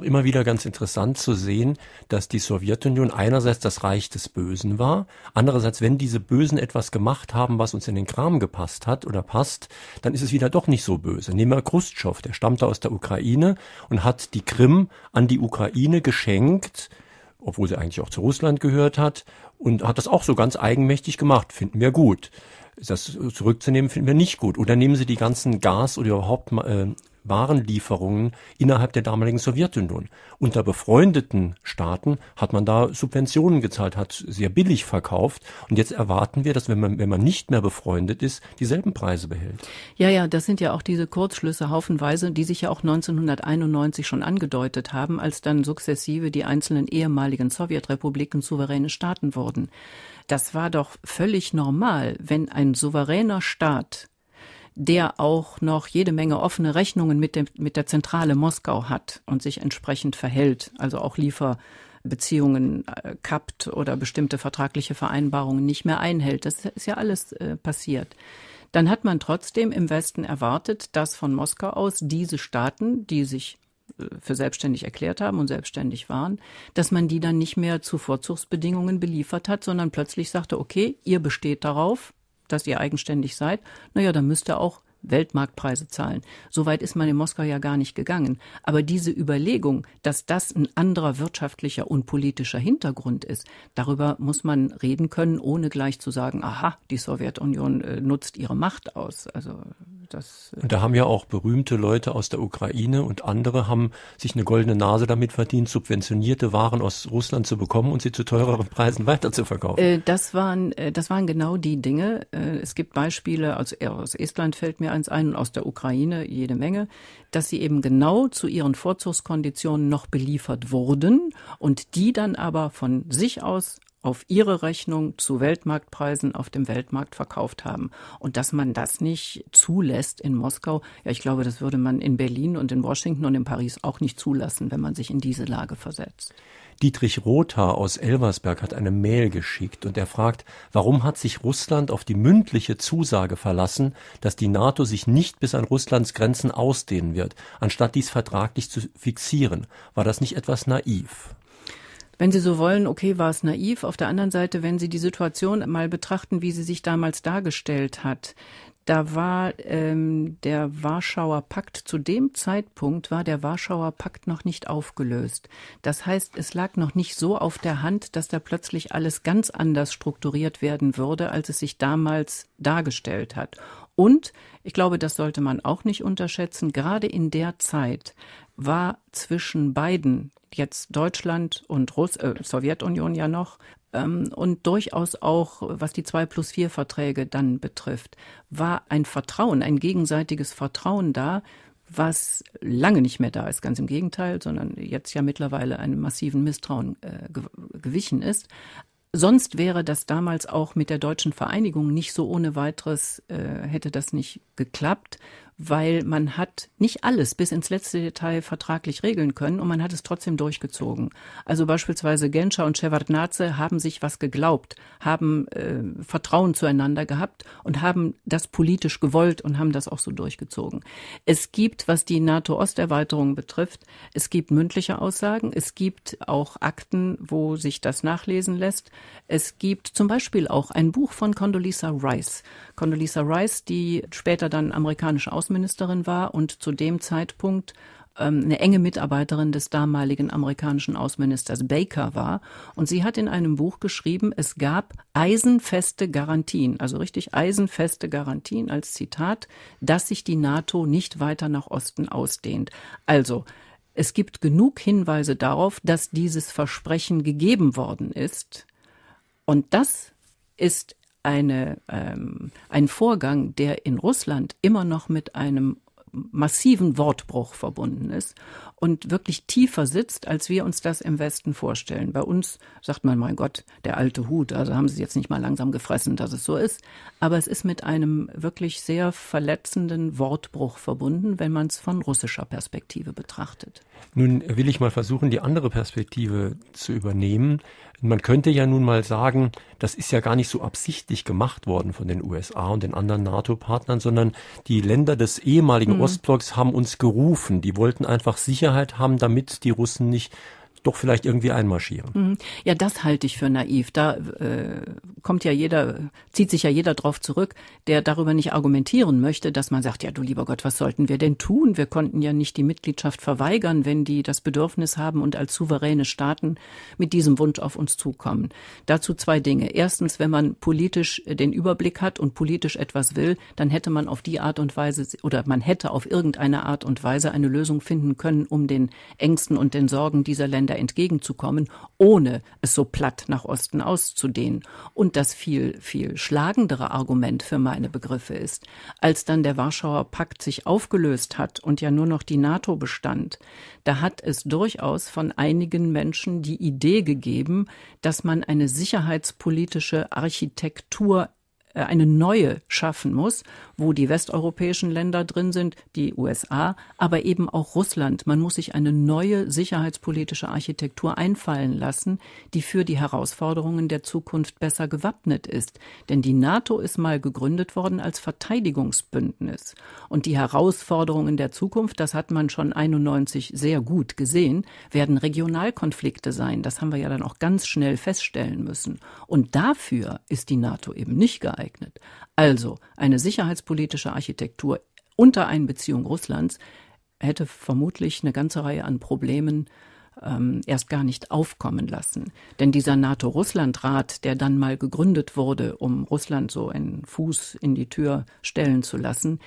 auch immer wieder ganz interessant zu sehen, dass die Sowjetunion einerseits das Reich des Bösen war, andererseits, wenn diese Bösen etwas gemacht haben, was uns in den Kram gepasst hat oder passt, dann ist es wieder doch nicht so böse. Nehmen wir Khrushchev, der stammte aus der Ukraine und hat die Krim an die Ukraine geschenkt, obwohl sie eigentlich auch zu Russland gehört hat, und hat das auch so ganz eigenmächtig gemacht, finden wir gut das zurückzunehmen, finden wir nicht gut. Oder nehmen Sie die ganzen Gas- oder überhaupt äh, Warenlieferungen innerhalb der damaligen Sowjetunion. Unter befreundeten Staaten hat man da Subventionen gezahlt, hat sehr billig verkauft. Und jetzt erwarten wir, dass wenn man, wenn man nicht mehr befreundet ist, dieselben Preise behält. Ja, ja, das sind ja auch diese Kurzschlüsse haufenweise, die sich ja auch 1991 schon angedeutet haben, als dann sukzessive die einzelnen ehemaligen Sowjetrepubliken souveräne Staaten wurden. Das war doch völlig normal, wenn ein souveräner Staat der auch noch jede Menge offene Rechnungen mit, dem, mit der Zentrale Moskau hat und sich entsprechend verhält, also auch Lieferbeziehungen äh, kappt oder bestimmte vertragliche Vereinbarungen nicht mehr einhält. Das ist ja alles äh, passiert dann hat man trotzdem im Westen erwartet, dass von Moskau aus diese Staaten, die sich äh, für selbstständig erklärt haben und selbstständig waren, dass man die dann nicht mehr zu Vorzugsbedingungen beliefert hat, sondern plötzlich sagte, okay, ihr besteht darauf, dass ihr eigenständig seid, naja, dann müsst ihr auch Weltmarktpreise zahlen. So weit ist man in Moskau ja gar nicht gegangen. Aber diese Überlegung, dass das ein anderer wirtschaftlicher und politischer Hintergrund ist, darüber muss man reden können, ohne gleich zu sagen, aha, die Sowjetunion äh, nutzt ihre Macht aus. Also das. Äh, und da haben ja auch berühmte Leute aus der Ukraine und andere haben sich eine goldene Nase damit verdient, subventionierte Waren aus Russland zu bekommen und sie zu teureren Preisen weiterzuverkaufen. Äh, das waren, das waren genau die Dinge. Es gibt Beispiele aus, aus Estland fällt mir p ein und aus der Ukraine jede Menge, dass sie eben genau zu ihren Vorzugskonditionen noch beliefert wurden und die dann aber von sich aus auf ihre Rechnung zu Weltmarktpreisen auf dem Weltmarkt verkauft haben. Und dass man das nicht zulässt in Moskau, ja, ich glaube, das würde man in Berlin und in Washington und in Paris auch nicht zulassen, wenn man sich in diese Lage versetzt. Dietrich Rotha aus Elversberg hat eine Mail geschickt und er fragt, warum hat sich Russland auf die mündliche Zusage verlassen, dass die NATO sich nicht bis an Russlands Grenzen ausdehnen wird, anstatt dies vertraglich zu fixieren. War das nicht etwas naiv? Wenn Sie so wollen, okay, war es naiv. Auf der anderen Seite, wenn Sie die Situation mal betrachten, wie sie sich damals dargestellt hat, da war ähm, der Warschauer Pakt, zu dem Zeitpunkt war der Warschauer Pakt noch nicht aufgelöst. Das heißt, es lag noch nicht so auf der Hand, dass da plötzlich alles ganz anders strukturiert werden würde, als es sich damals dargestellt hat. Und ich glaube, das sollte man auch nicht unterschätzen, gerade in der Zeit war zwischen beiden, jetzt Deutschland und Russ äh, Sowjetunion ja noch, ähm, und durchaus auch, was die 2 plus 4 Verträge dann betrifft, war ein Vertrauen, ein gegenseitiges Vertrauen da, was lange nicht mehr da ist, ganz im Gegenteil, sondern jetzt ja mittlerweile einem massiven Misstrauen äh, gewichen ist. Sonst wäre das damals auch mit der deutschen Vereinigung nicht so ohne weiteres, äh, hätte das nicht geklappt, weil man hat nicht alles bis ins letzte Detail vertraglich regeln können und man hat es trotzdem durchgezogen. Also beispielsweise Genscher und Shevardnadze haben sich was geglaubt, haben äh, Vertrauen zueinander gehabt und haben das politisch gewollt und haben das auch so durchgezogen. Es gibt, was die NATO-Osterweiterung betrifft, es gibt mündliche Aussagen, es gibt auch Akten, wo sich das nachlesen lässt. Es gibt zum Beispiel auch ein Buch von Condoleezza Rice. Condoleezza Rice, die später dann amerikanische Außenministerin war und zu dem Zeitpunkt ähm, eine enge Mitarbeiterin des damaligen amerikanischen Außenministers Baker war. Und sie hat in einem Buch geschrieben, es gab eisenfeste Garantien, also richtig eisenfeste Garantien als Zitat, dass sich die NATO nicht weiter nach Osten ausdehnt. Also, es gibt genug Hinweise darauf, dass dieses Versprechen gegeben worden ist. Und das ist eine, ähm, ein Vorgang, der in Russland immer noch mit einem massiven Wortbruch verbunden ist und wirklich tiefer sitzt, als wir uns das im Westen vorstellen. Bei uns sagt man, mein Gott, der alte Hut, also haben sie jetzt nicht mal langsam gefressen, dass es so ist. Aber es ist mit einem wirklich sehr verletzenden Wortbruch verbunden, wenn man es von russischer Perspektive betrachtet. Nun will ich mal versuchen, die andere Perspektive zu übernehmen. Man könnte ja nun mal sagen, das ist ja gar nicht so absichtlich gemacht worden von den USA und den anderen NATO-Partnern, sondern die Länder des ehemaligen mhm. Ostblocks haben uns gerufen. Die wollten einfach Sicherheit haben, damit die Russen nicht doch vielleicht irgendwie einmarschieren. Mhm. Ja, das halte ich für naiv. Da äh, kommt ja jeder, zieht sich ja jeder drauf zurück, der darüber nicht argumentieren möchte, dass man sagt, ja du lieber Gott, was sollten wir denn tun? Wir konnten ja nicht die Mitgliedschaft verweigern, wenn die das Bedürfnis haben und als souveräne Staaten mit diesem Wunsch auf uns zukommen. Dazu zwei Dinge. Erstens, wenn man politisch den Überblick hat und politisch etwas will, dann hätte man auf die Art und Weise oder man hätte auf irgendeine Art und Weise eine Lösung finden können, um den Ängsten und den Sorgen dieser Länder Länder entgegenzukommen, ohne es so platt nach Osten auszudehnen. Und das viel, viel schlagendere Argument für meine Begriffe ist, als dann der Warschauer Pakt sich aufgelöst hat und ja nur noch die NATO bestand, da hat es durchaus von einigen Menschen die Idee gegeben, dass man eine sicherheitspolitische Architektur äh, eine neue schaffen muss, wo die westeuropäischen Länder drin sind, die USA, aber eben auch Russland. Man muss sich eine neue sicherheitspolitische Architektur einfallen lassen, die für die Herausforderungen der Zukunft besser gewappnet ist. Denn die NATO ist mal gegründet worden als Verteidigungsbündnis. Und die Herausforderungen der Zukunft, das hat man schon 91 sehr gut gesehen, werden Regionalkonflikte sein. Das haben wir ja dann auch ganz schnell feststellen müssen. Und dafür ist die NATO eben nicht geeignet geeignet. Also eine sicherheitspolitische Architektur unter Einbeziehung Russlands hätte vermutlich eine ganze Reihe an Problemen ähm, erst gar nicht aufkommen lassen. Denn dieser NATO-Russland-Rat, der dann mal gegründet wurde, um Russland so einen Fuß in die Tür stellen zu lassen,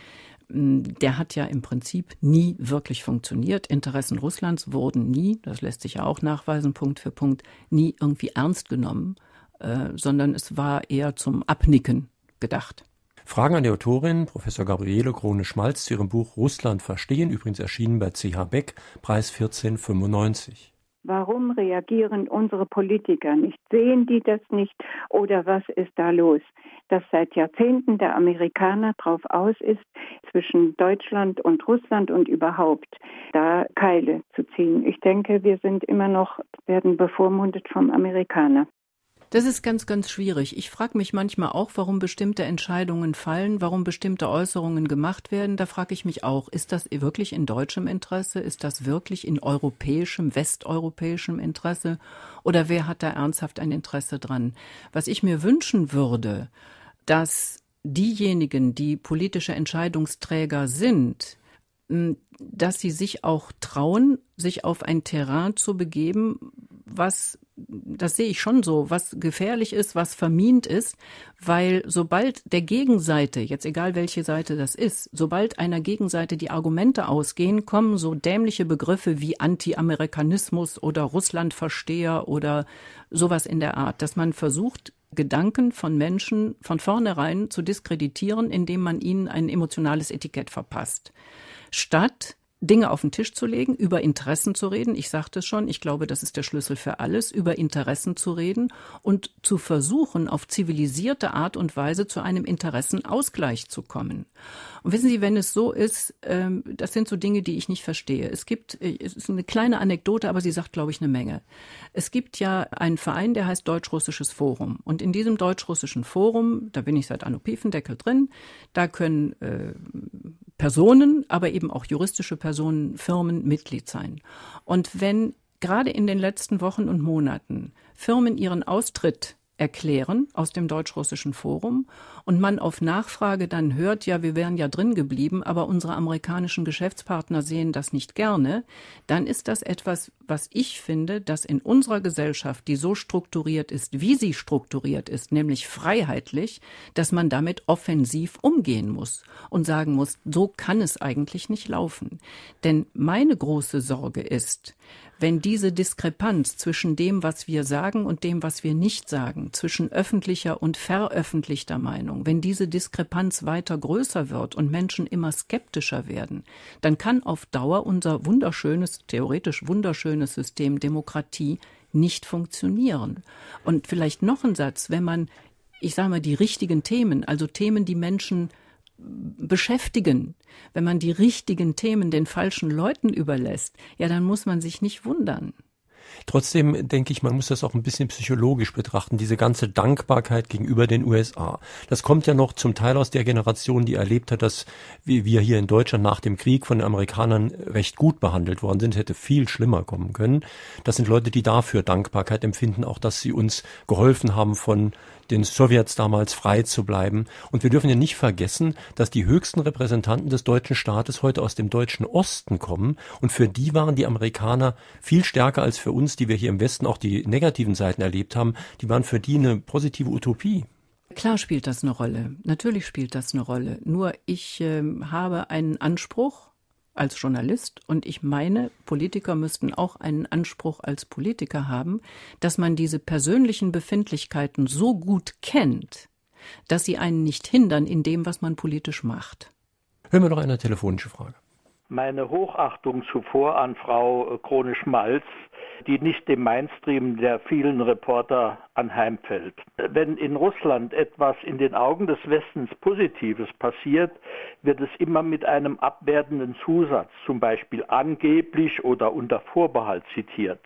der hat ja im Prinzip nie wirklich funktioniert. Interessen Russlands wurden nie, das lässt sich ja auch nachweisen, Punkt für Punkt, nie irgendwie ernst genommen. Äh, sondern es war eher zum Abnicken gedacht. Fragen an die Autorin Professor Gabriele Krone-Schmalz zu ihrem Buch Russland verstehen, übrigens erschienen bei CH Beck, Preis 1495. Warum reagieren unsere Politiker nicht? Sehen die das nicht? Oder was ist da los? Dass seit Jahrzehnten der Amerikaner drauf aus ist, zwischen Deutschland und Russland und überhaupt da Keile zu ziehen. Ich denke, wir sind immer noch, werden bevormundet vom Amerikaner. Das ist ganz, ganz schwierig. Ich frage mich manchmal auch, warum bestimmte Entscheidungen fallen, warum bestimmte Äußerungen gemacht werden. Da frage ich mich auch, ist das wirklich in deutschem Interesse? Ist das wirklich in europäischem, westeuropäischem Interesse? Oder wer hat da ernsthaft ein Interesse dran? Was ich mir wünschen würde, dass diejenigen, die politische Entscheidungsträger sind, dass sie sich auch trauen, sich auf ein Terrain zu begeben, was das sehe ich schon so, was gefährlich ist, was vermint ist, weil sobald der Gegenseite, jetzt egal welche Seite das ist, sobald einer Gegenseite die Argumente ausgehen, kommen so dämliche Begriffe wie Anti-Amerikanismus oder Russlandversteher oder sowas in der Art, dass man versucht, Gedanken von Menschen von vornherein zu diskreditieren, indem man ihnen ein emotionales Etikett verpasst. Statt Dinge auf den Tisch zu legen, über Interessen zu reden. Ich sagte es schon, ich glaube, das ist der Schlüssel für alles, über Interessen zu reden und zu versuchen, auf zivilisierte Art und Weise zu einem Interessenausgleich zu kommen. Und wissen Sie, wenn es so ist, ähm, das sind so Dinge, die ich nicht verstehe. Es gibt, äh, es ist eine kleine Anekdote, aber sie sagt, glaube ich, eine Menge. Es gibt ja einen Verein, der heißt Deutsch-Russisches Forum. Und in diesem Deutsch-Russischen Forum, da bin ich seit Anno Piefendeckel drin, da können äh, Personen, aber eben auch juristische Personen, Firmen Mitglied sein. Und wenn gerade in den letzten Wochen und Monaten Firmen ihren Austritt erklären aus dem deutsch-russischen Forum und man auf Nachfrage dann hört, ja, wir wären ja drin geblieben, aber unsere amerikanischen Geschäftspartner sehen das nicht gerne, dann ist das etwas, was ich finde, dass in unserer Gesellschaft, die so strukturiert ist, wie sie strukturiert ist, nämlich freiheitlich, dass man damit offensiv umgehen muss und sagen muss, so kann es eigentlich nicht laufen. Denn meine große Sorge ist, wenn diese Diskrepanz zwischen dem, was wir sagen und dem, was wir nicht sagen, zwischen öffentlicher und veröffentlichter Meinung, wenn diese Diskrepanz weiter größer wird und Menschen immer skeptischer werden, dann kann auf Dauer unser wunderschönes, theoretisch wunderschönes System Demokratie nicht funktionieren. Und vielleicht noch ein Satz, wenn man, ich sage mal, die richtigen Themen, also Themen, die Menschen beschäftigen, wenn man die richtigen Themen den falschen Leuten überlässt, ja, dann muss man sich nicht wundern. Trotzdem denke ich, man muss das auch ein bisschen psychologisch betrachten, diese ganze Dankbarkeit gegenüber den USA. Das kommt ja noch zum Teil aus der Generation, die erlebt hat, dass wir hier in Deutschland nach dem Krieg von den Amerikanern recht gut behandelt worden sind, hätte viel schlimmer kommen können. Das sind Leute, die dafür Dankbarkeit empfinden, auch dass sie uns geholfen haben, von den Sowjets damals frei zu bleiben. Und wir dürfen ja nicht vergessen, dass die höchsten Repräsentanten des deutschen Staates heute aus dem deutschen Osten kommen und für die waren die Amerikaner viel stärker als für uns uns, die wir hier im Westen auch die negativen Seiten erlebt haben, die waren für die eine positive Utopie. Klar spielt das eine Rolle. Natürlich spielt das eine Rolle. Nur ich äh, habe einen Anspruch als Journalist und ich meine, Politiker müssten auch einen Anspruch als Politiker haben, dass man diese persönlichen Befindlichkeiten so gut kennt, dass sie einen nicht hindern in dem, was man politisch macht. Hören wir noch eine telefonische Frage meine Hochachtung zuvor an Frau Krone-Schmalz, äh, die nicht dem Mainstream der vielen Reporter anheimfällt. Wenn in Russland etwas in den Augen des Westens Positives passiert, wird es immer mit einem abwertenden Zusatz, zum Beispiel angeblich oder unter Vorbehalt zitiert.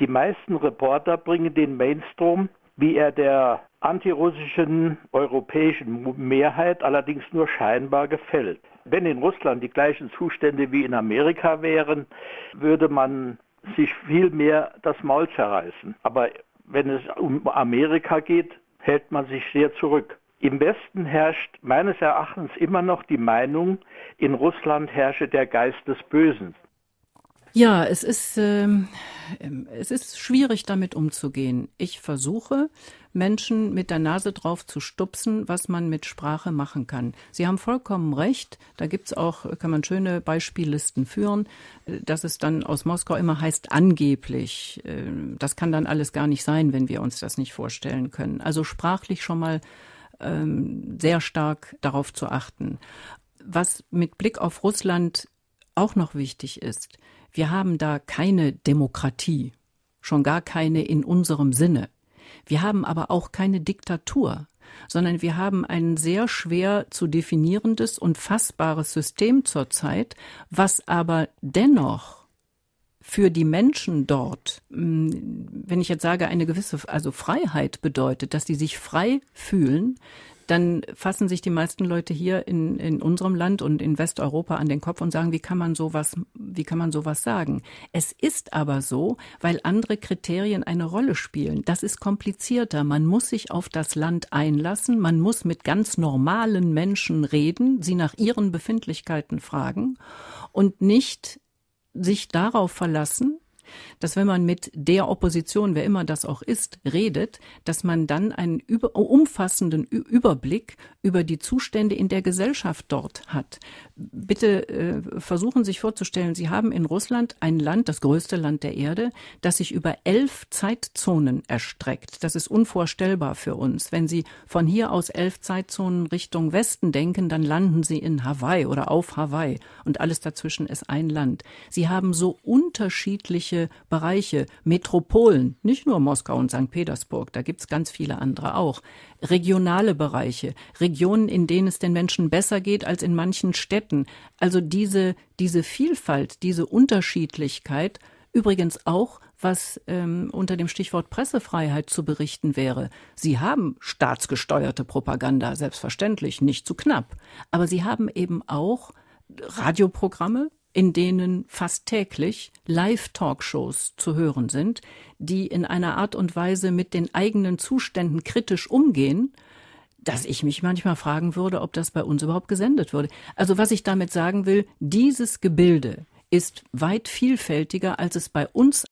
Die meisten Reporter bringen den Mainstream, wie er der antirussischen europäischen Mehrheit allerdings nur scheinbar gefällt. Wenn in Russland die gleichen Zustände wie in Amerika wären, würde man sich viel mehr das Maul zerreißen. Aber wenn es um Amerika geht, hält man sich sehr zurück. Im Westen herrscht meines Erachtens immer noch die Meinung, in Russland herrsche der Geist des Bösen. Ja, es ist, ähm, es ist schwierig, damit umzugehen. Ich versuche, Menschen mit der Nase drauf zu stupsen, was man mit Sprache machen kann. Sie haben vollkommen recht. Da gibt's auch, kann man schöne Beispiellisten führen, dass es dann aus Moskau immer heißt angeblich. Ähm, das kann dann alles gar nicht sein, wenn wir uns das nicht vorstellen können. Also sprachlich schon mal ähm, sehr stark darauf zu achten. Was mit Blick auf Russland auch noch wichtig ist. Wir haben da keine Demokratie, schon gar keine in unserem Sinne. Wir haben aber auch keine Diktatur, sondern wir haben ein sehr schwer zu definierendes und fassbares System zurzeit, was aber dennoch für die Menschen dort, mm, wenn ich jetzt sage, eine gewisse also Freiheit bedeutet, dass die sich frei fühlen, dann fassen sich die meisten Leute hier in, in unserem Land und in Westeuropa an den Kopf und sagen, wie kann man sowas, wie kann man sowas sagen? Es ist aber so, weil andere Kriterien eine Rolle spielen. Das ist komplizierter. Man muss sich auf das Land einlassen. Man muss mit ganz normalen Menschen reden, sie nach ihren Befindlichkeiten fragen und nicht sich darauf verlassen, dass wenn man mit der Opposition, wer immer das auch ist, redet, dass man dann einen über, umfassenden Überblick über die Zustände in der Gesellschaft dort hat. Bitte äh, versuchen sich vorzustellen, Sie haben in Russland ein Land, das größte Land der Erde, das sich über elf Zeitzonen erstreckt. Das ist unvorstellbar für uns. Wenn Sie von hier aus elf Zeitzonen Richtung Westen denken, dann landen Sie in Hawaii oder auf Hawaii und alles dazwischen ist ein Land. Sie haben so unterschiedliche ländliche Bereiche, Metropolen, nicht nur Moskau und St. Petersburg, da gibt es ganz viele andere auch, regionale Bereiche, Regionen, in denen es den Menschen besser geht als in manchen Städten. Also diese, diese Vielfalt, diese Unterschiedlichkeit, übrigens auch was ähm, unter dem Stichwort Pressefreiheit zu berichten wäre. Sie haben staatsgesteuerte Propaganda, selbstverständlich, nicht zu knapp. Aber sie haben eben auch Radioprogramme, in denen fast täglich Live-Talkshows zu hören sind, die in einer Art und Weise mit den eigenen Zuständen kritisch umgehen, dass ich mich manchmal fragen würde, ob das bei uns überhaupt gesendet würde. Also was ich damit sagen will, dieses Gebilde ist weit vielfältiger, als es bei uns